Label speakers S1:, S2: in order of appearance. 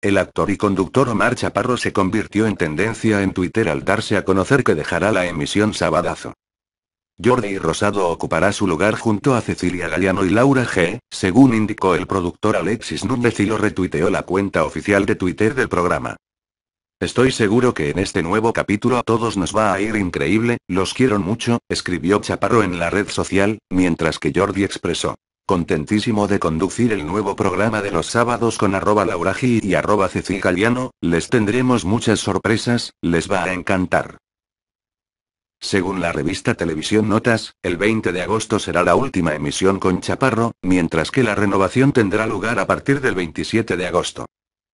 S1: El actor y conductor Omar Chaparro se convirtió en tendencia en Twitter al darse a conocer que dejará la emisión Sabadazo. Jordi Rosado ocupará su lugar junto a Cecilia Galliano y Laura G., según indicó el productor Alexis Núñez y lo retuiteó la cuenta oficial de Twitter del programa. Estoy seguro que en este nuevo capítulo a todos nos va a ir increíble, los quiero mucho, escribió Chaparro en la red social, mientras que Jordi expresó. Contentísimo de conducir el nuevo programa de los sábados con arroba lauraji y arroba cecicaliano, les tendremos muchas sorpresas, les va a encantar. Según la revista Televisión Notas, el 20 de agosto será la última emisión con Chaparro, mientras que la renovación tendrá lugar a partir del 27 de agosto.